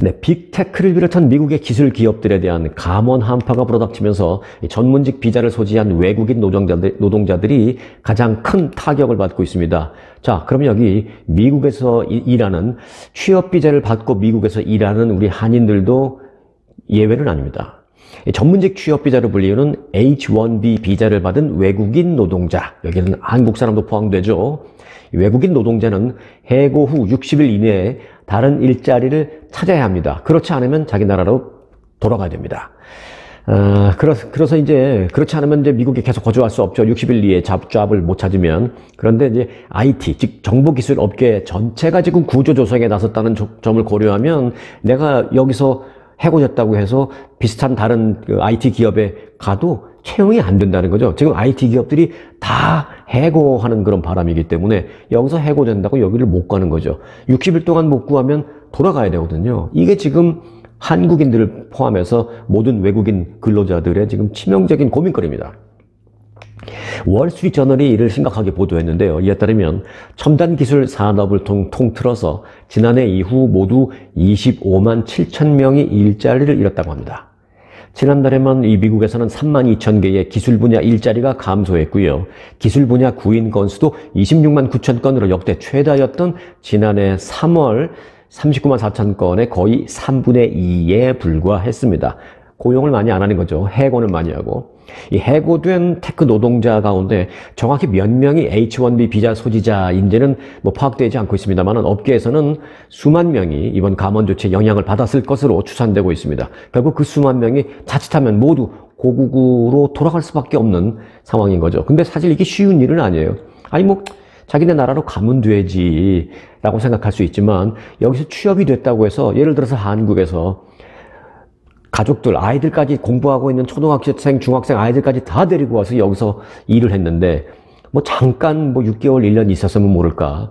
네, 빅테크를 비롯한 미국의 기술 기업들에 대한 감원 한파가 불어닥치면서 전문직 비자를 소지한 외국인 노동자들, 노동자들이 가장 큰 타격을 받고 있습니다. 자, 그럼 여기 미국에서 일하는 취업 비자를 받고 미국에서 일하는 우리 한인들도 예외는 아닙니다. 전문직 취업 비자로 불리우는 H1B 비자를 받은 외국인 노동자, 여기는 한국 사람도 포함되죠. 외국인 노동자는 해고 후 60일 이내에 다른 일자리를 찾아야 합니다. 그렇지 않으면 자기 나라로 돌아가야 됩니다. 어, 그래서, 그래서 이제, 그렇지 않으면 이제 미국에 계속 거주할 수 없죠. 60일 이에 내 잡잡을 못 찾으면. 그런데 이제 IT, 즉, 정보기술 업계 전체가 지금 구조조성에 나섰다는 점을 고려하면 내가 여기서 해고졌다고 해서 비슷한 다른 그 IT 기업에 가도 채용이 안 된다는 거죠. 지금 IT 기업들이 다 해고하는 그런 바람이기 때문에 여기서 해고된다고 여기를 못 가는 거죠. 60일 동안 못 구하면 돌아가야 되거든요. 이게 지금 한국인들을 포함해서 모든 외국인 근로자들의 지금 치명적인 고민거리입니다. 월스트리트저널이 이를 심각하게 보도했는데요. 이에 따르면 첨단 기술 산업을 통, 통틀어서 지난해 이후 모두 25만 7천 명이 일자리를 잃었다고 합니다. 지난달에만 이 미국에서는 3만 2천 개의 기술 분야 일자리가 감소했고요. 기술 분야 구인 건수도 26만 9천 건으로 역대 최다였던 지난해 3월 39만 4천 건의 거의 3분의 2에 불과했습니다. 고용을 많이 안 하는 거죠. 해고는 많이 하고. 이 해고된 테크 노동자 가운데 정확히 몇 명이 H1B 비자 소지자인지는 뭐 파악되지 않고 있습니다만 업계에서는 수만 명이 이번 감원 조치에 영향을 받았을 것으로 추산되고 있습니다. 결국 그 수만 명이 자칫하면 모두 고국으로 돌아갈 수밖에 없는 상황인 거죠. 근데 사실 이게 쉬운 일은 아니에요. 아니 뭐 자기네 나라로 가면 되지라고 생각할 수 있지만 여기서 취업이 됐다고 해서 예를 들어서 한국에서 가족들, 아이들까지 공부하고 있는 초등학생, 중학생 아이들까지 다 데리고 와서 여기서 일을 했는데 뭐 잠깐 뭐 6개월, 1년 있었으면 모를까.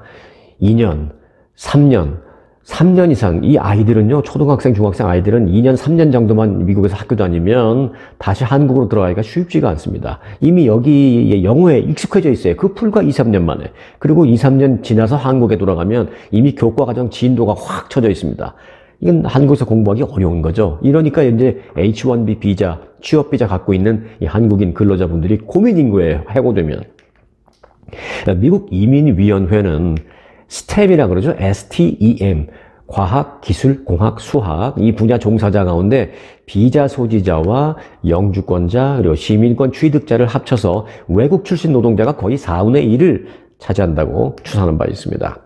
2년, 3년, 3년 이상 이 아이들은요 초등학생 중학생 아이들은 2년 3년 정도만 미국에서 학교 다니면 다시 한국으로 들어가기가 쉽지가 않습니다 이미 여기 영어에 익숙해져 있어요 그 풀과 2, 3년 만에 그리고 2, 3년 지나서 한국에 돌아가면 이미 교과과정 진도가 확 쳐져 있습니다 이건 한국에서 공부하기 어려운 거죠. 이러니까 이제 H1B 비자, 취업 비자 갖고 있는 이 한국인 근로자분들이 고민인 거예요. 해고되면. 미국 이민위원회는 스템이라 그러죠. STEM. 과학, 기술, 공학, 수학 이 분야 종사자 가운데 비자 소지자와 영주권자 그리고 시민권 취득자를 합쳐서 외국 출신 노동자가 거의 4분의 1을 차지한다고 추산한 바 있습니다.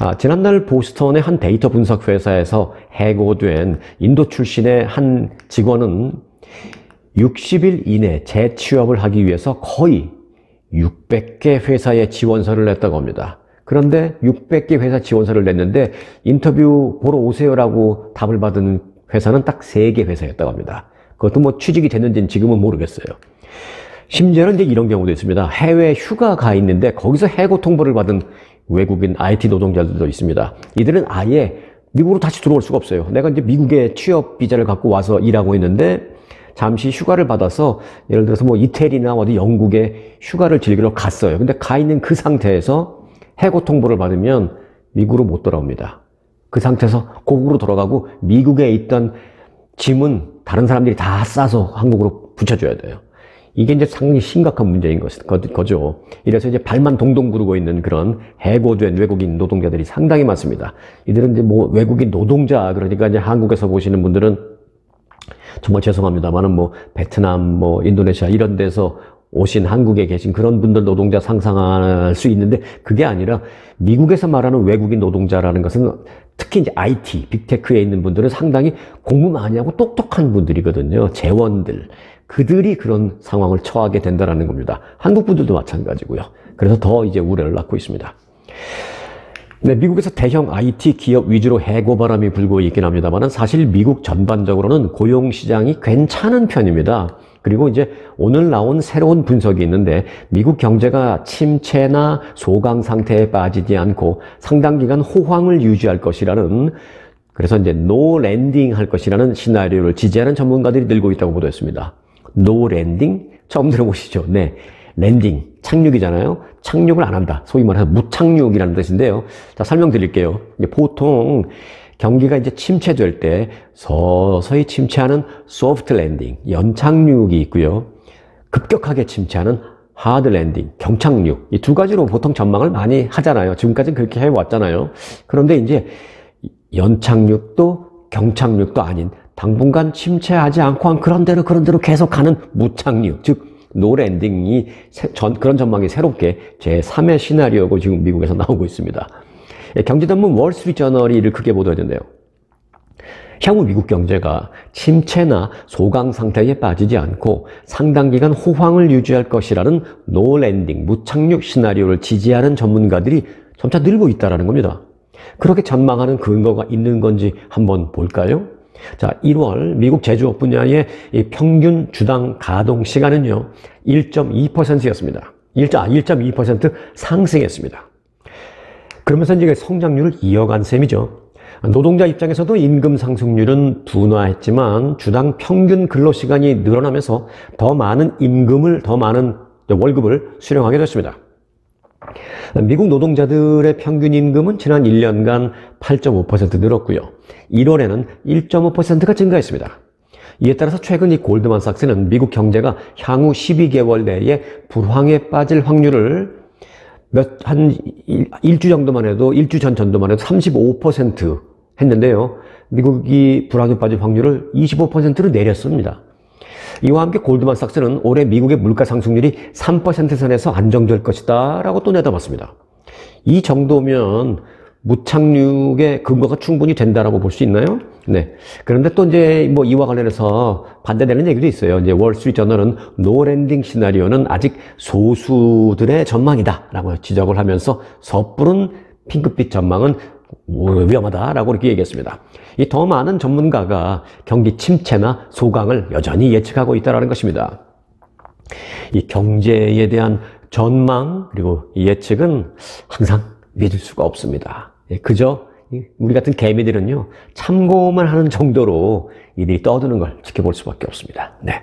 아, 지난달 보스턴의 한 데이터 분석 회사에서 해고된 인도 출신의 한 직원은 60일 이내 재취업을 하기 위해서 거의 600개 회사에 지원서를 냈다고 합니다. 그런데 600개 회사 지원서를 냈는데 인터뷰 보러 오세요라고 답을 받은 회사는 딱 3개 회사였다고 합니다. 그것도 뭐 취직이 됐는지는 지금은 모르겠어요. 심지어는 이제 이런 경우도 있습니다. 해외 휴가 가 있는데 거기서 해고 통보를 받은 외국인 IT 노동자들도 있습니다. 이들은 아예 미국으로 다시 들어올 수가 없어요. 내가 이제 미국에 취업 비자를 갖고 와서 일하고 있는데 잠시 휴가를 받아서 예를 들어서 뭐 이태리나 어디 영국에 휴가를 즐기러 갔어요. 근데 가 있는 그 상태에서 해고 통보를 받으면 미국으로 못 돌아옵니다. 그 상태에서 고국으로 돌아가고 미국에 있던 짐은 다른 사람들이 다 싸서 한국으로 붙여줘야 돼요. 이게 이제 상당히 심각한 문제인 것, 거죠. 이래서 이제 발만 동동 구르고 있는 그런 해고된 외국인 노동자들이 상당히 많습니다. 이들은 이제 뭐 외국인 노동자 그러니까 이제 한국에서 보시는 분들은 정말 죄송합니다만은 뭐 베트남, 뭐 인도네시아 이런 데서 오신 한국에 계신 그런 분들 노동자 상상할 수 있는데 그게 아니라 미국에서 말하는 외국인 노동자라는 것은 특히 이제 IT, 빅테크에 있는 분들은 상당히 공부 많이 하고 똑똑한 분들이거든요. 재원들. 그들이 그런 상황을 처하게 된다는 겁니다. 한국 분들도 마찬가지고요. 그래서 더 이제 우려를 낳고 있습니다. 네, 미국에서 대형 IT 기업 위주로 해고 바람이 불고 있긴 합니다만 사실 미국 전반적으로는 고용 시장이 괜찮은 편입니다. 그리고 이제 오늘 나온 새로운 분석이 있는데 미국 경제가 침체나 소강 상태에 빠지지 않고 상당 기간 호황을 유지할 것이라는 그래서 이제 노 랜딩 할 것이라는 시나리오를 지지하는 전문가들이 늘고 있다고 보도했습니다. 노 랜딩? 처음 들어보시죠? 네. 랜딩, 착륙이잖아요. 착륙을 안 한다. 소위 말해서 무착륙이라는 뜻인데요. 자, 설명드릴게요. 보통 경기가 이제 침체될 때 서서히 침체하는 소프트 랜딩, 연착륙이 있고요. 급격하게 침체하는 하드 랜딩, 경착륙. 이 두 가지로 보통 전망을 많이 하잖아요. 지금까지 는 그렇게 해왔잖아요. 그런데 이제 연착륙도 경착륙도 아닌 당분간 침체하지 않고 한 그런 대로 그런 대로 계속 가는 무착류, 즉 노랜딩이 전, 그런 전망이 새롭게 제3의 시나리오고 지금 미국에서 (laughs) 나오고 있습니다. 예, 경제전문 월스트리트저널이 이를 크게 보도했는데요. 향후 미국 경제가 침체나 소강 상태에 빠지지 않고 상당 기간 호황을 유지할 것이라는 노랜딩, 무착륙 시나리오를 지지하는 전문가들이 점차 늘고 있다는 겁니다. 그렇게 전망하는 근거가 있는 건지 한번 볼까요? 자, 1월 미국 제조업 분야의 평균 주당 가동 시간은요, 1.2%였습니다. 1.2% 아, 상승했습니다. 그러면서 이제 성장률을 이어간 셈이죠. 노동자 입장에서도 임금 상승률은 둔화했지만 주당 평균 근로시간이 늘어나면서 더 많은 임금을, 더 많은 월급을 수령하게 됐습니다. 미국 노동자들의 평균 임금은 지난 1년간 8.5% 늘었고요. 1월에는 1.5%가 증가했습니다. 이에 따라서 최근 이 골드만삭스는 미국 경제가 향후 12개월 내에 불황에 빠질 확률을 몇, 한1주 정도만 해도, 1주전정도만 해도 35% 했는데요. 미국이 불황에 빠질 확률을 25%로 내렸습니다. 이와 함께 골드만삭스는 올해 미국의 물가 상승률이 3% 선에서 안정될 것이다 라고 또 내다봤습니다. 이 정도면 무착륙의 근거가 충분히 된다라고 볼 수 있나요? 네. 그런데 또 이제 뭐 이와 관련해서 반대되는 얘기도 있어요. 이제 월스트리트 저널은 노랜딩 시나리오는 아직 소수들의 전망이다라고 지적을 하면서 섣부른 핑크빛 전망은 위험하다라고 이렇게 얘기했습니다. 이 더 많은 전문가가 경기 침체나 소강을 여전히 예측하고 있다는 것입니다. 이 경제에 대한 전망 그리고 예측은 항상 믿을 수가 없습니다. 예, 그저 우리 같은 개미들은요 참고만 하는 정도로 이들이 떠드는 걸 지켜볼 수밖에 없습니다. 네.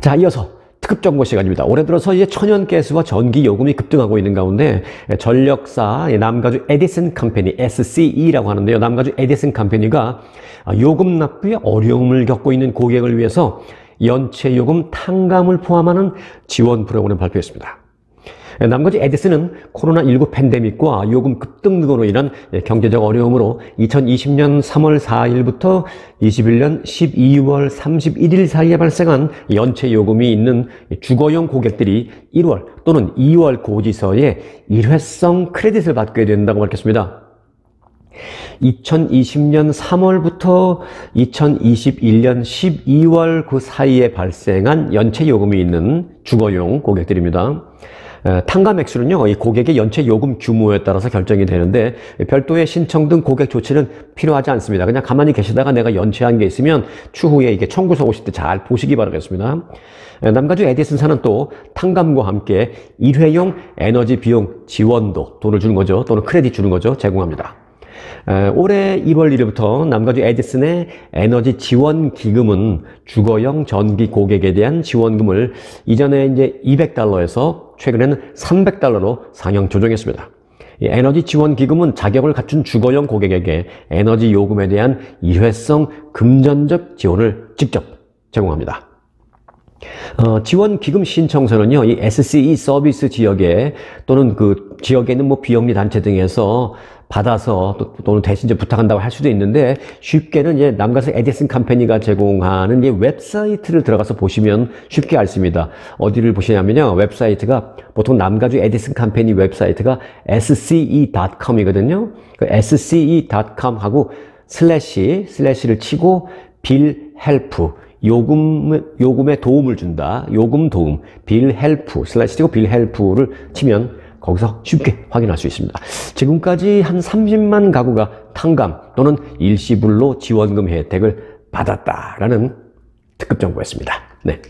자 이어서 특급 정보 시간입니다. 올해 들어서 이제 천연가스와 전기 요금이 급등하고 있는 가운데 전력사 예, 남가주 에디슨 컴퍼니 SCE라고 하는데요. 남가주 에디슨 컴퍼니가 아, 요금 납부에 어려움을 겪고 있는 고객을 위해서 연체요금 탕감을 포함하는 지원 프로그램을 발표했습니다. 남거지 예, 에디슨은 코로나19 팬데믹과 요금 급등 등으로 인한 예, 경제적 어려움으로 2020년 3월 4일부터 21년 12월 31일 사이에 발생한 연체 요금이 있는 주거용 고객들이 1월 또는 2월 고지서에 일회성 크레딧을 받게 된다고 밝혔습니다. 2020년 3월부터 2021년 12월 그 사이에 발생한 연체 요금이 있는 주거용 고객들입니다. 탕감 액수는요, 이 고객의 연체 요금 규모에 따라서 결정이 되는데 별도의 신청 등 고객 조치는 필요하지 않습니다. 그냥 가만히 계시다가 내가 연체한 게 있으면 추후에 이게 청구서 오실 때 잘 보시기 바라겠습니다. 남가주 에디슨사는 또탕감과 함께 일회용 에너지 비용 지원도 돈을 주는 거죠. 또는 크레딧 주는 거죠. 제공합니다. 올해 1월 1일부터 남가주 에디슨의 에너지 지원 기금은 주거형 전기 고객에 대한 지원금을 이전에 이제 200달러에서 최근에는 300달러로 상향 조정했습니다. 에너지 지원 기금은 자격을 갖춘 주거형 고객에게 에너지 요금에 대한 일회성 금전적 지원을 직접 제공합니다. 어, 지원 기금 신청서는요, 이 SCE 서비스 지역에 또는 그 지역에 있는 뭐 비영리 단체 등에서 받아서 또, 는 대신 좀 부탁한다고 할 수도 있는데 쉽게는 이제 남가스 에디슨 컴퍼니가 제공하는 이 웹사이트를 들어가서 보시면 쉽게 알습니다. 수있 어디를 보시냐면요, 웹사이트가 보통 남가주 에디슨 컴퍼니 웹사이트가 sce.com이거든요. 그 sce.com하고 슬래시 슬래시를 치고 빌 헬프 요금, 요금에 도움을 준다. 요금 도움, 빌 헬프, 슬라이스 띄고 빌 헬프를 치면 거기서 쉽게 확인할 수 있습니다. 지금까지 한 30만 가구가 탕감 또는 일시불로 지원금 혜택을 받았다라는 특급 정보였습니다. 네.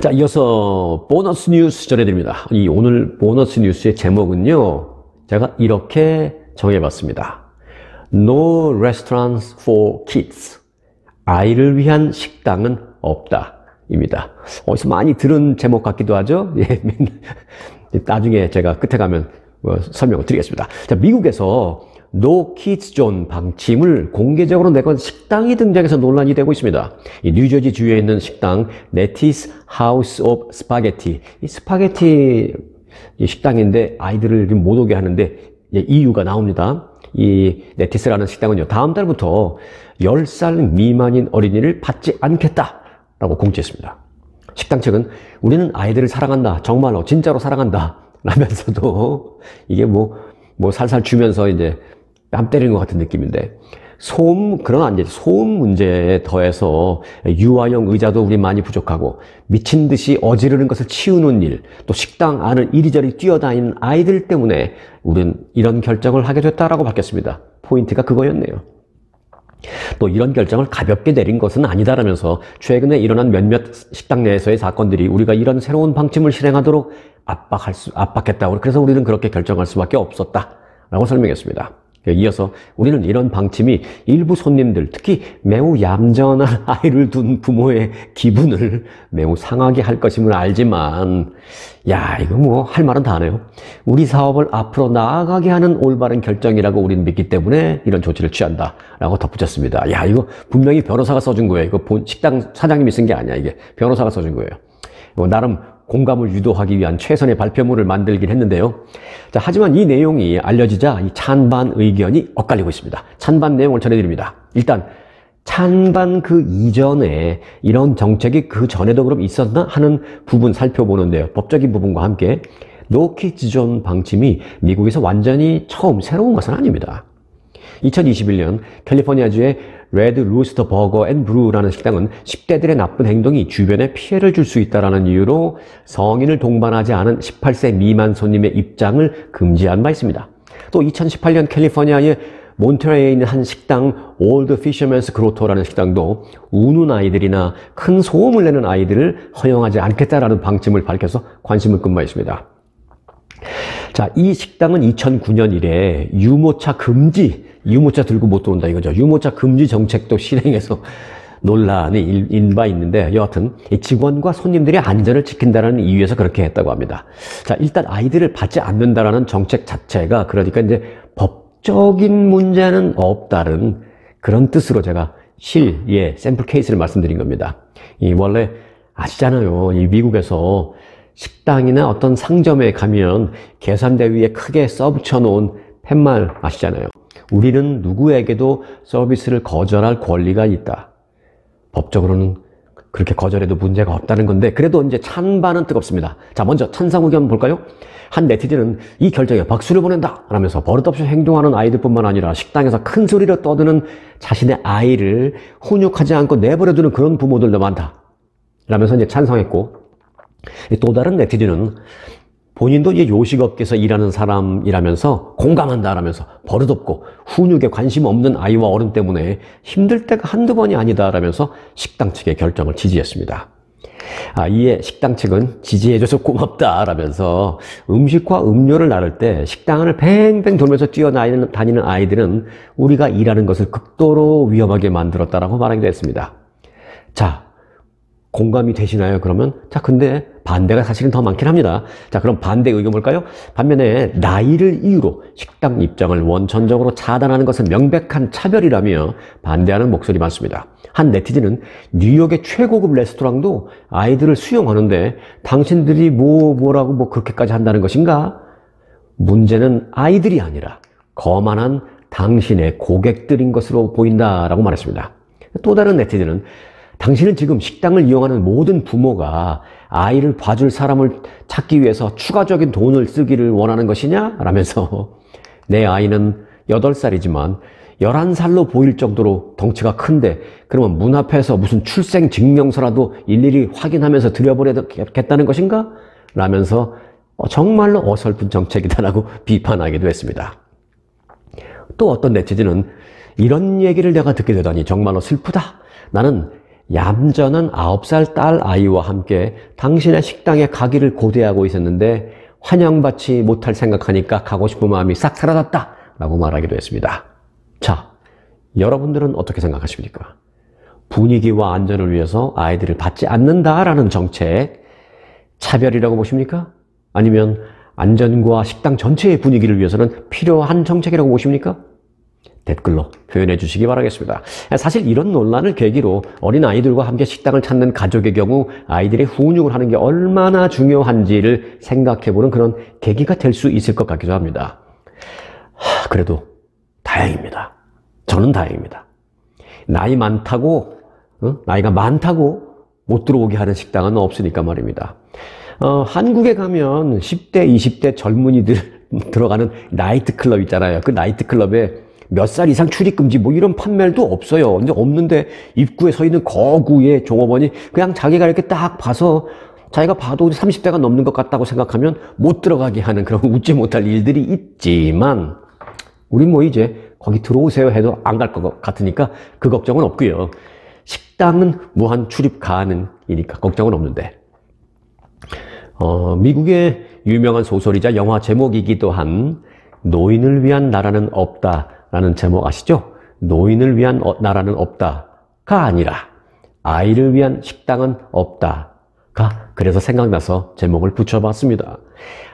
자, 이어서 보너스 뉴스 전해드립니다. 이 오늘 보너스 뉴스의 제목은요. 제가 이렇게 정해봤습니다. No restaurants for kids. 아이를 위한 식당은 없다. 입니다. 어디서 많이 들은 제목 같기도 하죠? (laughs) 예, 나중에 제가 끝에 가면 어, 설명을 드리겠습니다. 자, 미국에서 노 키즈 존 방침을 공개적으로 내건 식당이 등장해서 논란이 되고 있습니다. 뉴저지 주에 위 있는 식당 네티스 하우스 오브 스파게티 이 스파게티 식당인데 아이들을 못 오게 하는데 예, 이유가 나옵니다. 이 네티스라는 식당은요 다음 달부터 10살 미만인 어린이를 받지 않겠다라고 공지했습니다. 식당 측은 우리는 아이들을 사랑한다. 정말로 진짜로 사랑한다. 라면서도 이게 뭐, 뭐 살살 주면서 이제 뺨 때리는 것 같은 느낌인데 소음, 그런 안제 소음 문제에 더해서 유아용 의자도 우리 많이 부족하고 미친 듯이 어지르는 것을 치우는 일, 또 식당 안을 이리저리 뛰어다니는 아이들 때문에 우린 이런 결정을 하게 됐다라고 밝혔습니다. 포인트가 그거였네요. 또 이런 결정을 가볍게 내린 것은 아니다라면서 최근에 일어난 몇몇 식당 내에서의 사건들이 우리가 이런 새로운 방침을 실행하도록 압박할 수, 압박했다고 그래서 우리는 그렇게 결정할 수밖에 없었다라고 설명했습니다. 예, 이어서 우리는 이런 방침이 일부 손님들, 특히 매우 얌전한 (laughs) 아이를 둔 부모의 기분을 매우 상하게 할 것임을 알지만 야 이거 뭐 할 말은 다 하네요. 우리 사업을 앞으로 나아가게 하는 올바른 결정이라고 우리는 믿기 때문에 이런 조치를 취한다 라고 덧붙였습니다. 야 이거 분명히 변호사가 써준 거예요. 이거 본 식당 사장님이 쓴 게 아니야 이게 변호사가 써준 거예요. 뭐 나름 공감을 유도하기 위한 최선의 발표문을 만들긴 했는데요. 자, 하지만 이 내용이 알려지자 이 찬반 의견이 엇갈리고 있습니다. 찬반 내용을 전해드립니다. 일단 찬반 그 이전에 이런 정책이 그 전에도 그럼 있었나 하는 부분 살펴보는데요. 법적인 부분과 함께 노키즈존 방침이 미국에서 완전히 처음 새로운 것은 아닙니다. 2021년 캘리포니아주의 레드 루스터 버거 앤 브루라는 식당은 10대들의 나쁜 행동이 주변에 피해를 줄 수 있다는 이유로 성인을 동반하지 않은 18세 미만 손님의 입장을 금지한 바 있습니다. 또 2018년 캘리포니아의 몬트레에 있는 한 식당 올드 피셔맨스 그로토라는 식당도 우는 아이들이나 큰 소음을 내는 아이들을 허용하지 않겠다라는 방침을 밝혀서 관심을 끈 바 있습니다. 자, 이 식당은 2009년 이래 유모차 금지 유모차 들고 못 들어온다 이거죠. 유모차 금지 정책도 실행해서 논란이 인바 있는데 여하튼 직원과 손님들의 안전을 지킨다는 이유에서 그렇게 했다고 합니다. 자, 일단 아이들을 받지 않는다라는 정책 자체가 그러니까 이제 법적인 문제는 없다는 그런 뜻으로 제가 실, 예, 샘플 케이스를 말씀드린 겁니다. 이 원래 아시잖아요. 이 미국에서 식당이나 어떤 상점에 가면 계산대 위에 크게 써붙여 놓은 팻말 아시잖아요. 우리는 누구에게도 서비스를 거절할 권리가 있다. 법적으로는 그렇게 거절해도 문제가 없다는 건데 그래도 이제 찬반은 뜨겁습니다. 자 먼저 찬성 의견 볼까요? 한 네티즌은 이 결정에 박수를 보낸다 라면서 버릇없이 행동하는 아이들뿐만 아니라 식당에서 큰 소리로 떠드는 자신의 아이를 훈육하지 않고 내버려두는 그런 부모들도 많다 라면서 이제 찬성했고 또 다른 네티즌은 본인도 이제 요식업계에서 일하는 사람이라면서 공감한다라면서 버릇없고 훈육에 관심 없는 아이와 어른 때문에 힘들 때가 한두 번이 아니다라면서 식당 측의 결정을 지지했습니다. 아, 이에 식당 측은 지지해줘서 고맙다라면서 음식과 음료를 나눌때 식당을 뱅뱅 돌면서 뛰어다니는 아이들은 우리가 일하는 것을 극도로 위험하게 만들었다라고 말하기도 했습니다. 자, 공감이 되시나요? 그러면 자, 근데 반대가 사실은 더 많긴 합니다. 자, 그럼 반대 의견 볼까요? 반면에 나이를 이유로 식당 입장을 원천적으로 차단하는 것은 명백한 차별이라며 반대하는 목소리 많습니다. 한 네티즌은 뉴욕의 최고급 레스토랑도 아이들을 수용하는데 당신들이 뭐 뭐라고 뭐 그렇게까지 한다는 것인가? 문제는 아이들이 아니라 거만한 당신의 고객들인 것으로 보인다라고 말했습니다. 또 다른 네티즌은 당신은 지금 식당을 이용하는 모든 부모가 아이를 봐줄 사람을 찾기 위해서 추가적인 돈을 쓰기를 원하는 것이냐? 라면서 (laughs) 내 아이는 8살이지만 11살로 보일 정도로 덩치가 큰데 그러면 문 앞에서 무슨 출생증명서라도 일일이 확인하면서 들여보내겠다는 것인가? 라면서 어, 정말로 어설픈 정책이다라고 (laughs) 비판하기도 했습니다. 또 어떤 네티즌은 이런 얘기를 내가 듣게 되다니 정말로 슬프다. 나는 얌전한 9살 딸 아이와 함께 당신의 식당에 가기를 고대하고 있었는데 환영받지 못할 생각하니까 가고 싶은 마음이 싹 사라졌다 라고 말하기도 했습니다. 자, 여러분들은 어떻게 생각하십니까? 분위기와 안전을 위해서 아이들을 받지 않는다라는 정책, 차별이라고 보십니까? 아니면 안전과 식당 전체의 분위기를 위해서는 필요한 정책이라고 보십니까? 댓글로 표현해 주시기 바라겠습니다. 사실 이런 논란을 계기로 어린 아이들과 함께 식당을 찾는 가족의 경우 아이들의 훈육을 하는 게 얼마나 중요한지를 생각해 보는 그런 계기가 될 수 있을 것 같기도 합니다. 하, 그래도 다행입니다. 저는 다행입니다. 나이 많다고, 어? 나이가 많다고 못 들어오게 하는 식당은 없으니까 말입니다. 어, 한국에 가면 10대, 20대 젊은이들 (laughs) 들어가는 나이트클럽 있잖아요. 그 나이트클럽에 몇살 이상 출입금지 뭐 이런 판매도 없어요. 근데 없는데 입구에 서 있는 거구의 종업원이 그냥 자기가 이렇게 딱 봐서 자기가 봐도 30대가 넘는 것 같다고 생각하면 못 들어가게 하는 그런 (laughs) 웃지 못할 일들이 있지만 우린 뭐 이제 거기 들어오세요 해도 안 갈 것 같으니까 그 걱정은 없고요. 식당은 무한 출입 가능이니까 걱정은 없는데 어, 미국의 유명한 소설이자 영화 제목이기도 한 노인을 위한 나라는 없다 라는 제목 아시죠? 노인을 위한 어, 나라는 없다가 아니라 아이를 위한 식당은 없다가 그래서 생각나서 제목을 붙여봤습니다.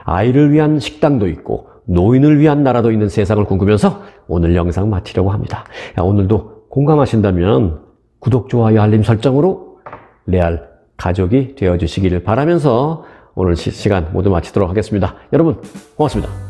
아이를 위한 식당도 있고 노인을 위한 나라도 있는 세상을 궁금해서 오늘 영상 마치려고 합니다. 오늘도 공감하신다면 구독, 좋아요, 알림 설정으로 레알 가족이 되어주시기를 바라면서 오늘 시간 모두 마치도록 하겠습니다. 여러분 고맙습니다.